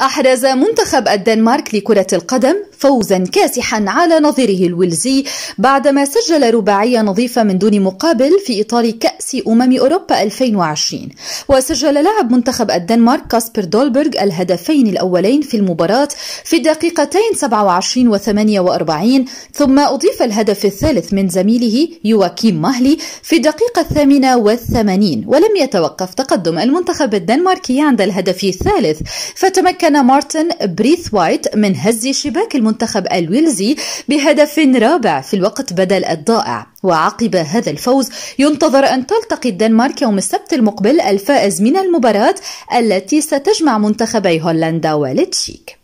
أحرز منتخب الدنمارك لكرة القدم فوزا كاسحا على نظيره الويلزي بعدما سجل رباعية نظيفة من دون مقابل في إطار كأس أمم أوروبا 2020 وسجل لاعب منتخب الدنمارك كاسبر دولبرغ الهدفين الأولين في المباراة في الدقيقتين 27 و 48 ثم أضيف الهدف الثالث من زميله يواكيم مهلي في الدقيقة الثامنة والثمانين ولم يتوقف تقدم المنتخب الدنماركي عند الهدف الثالث فتمكن مكن مارتن بريث وايت من هز شباك المنتخب الويلزي بهدف رابع في الوقت بدل الضائع وعقب هذا الفوز ينتظر أن تلتقي الدنمارك يوم السبت المقبل الفائز من المباراة التي ستجمع منتخبي هولندا والتشيك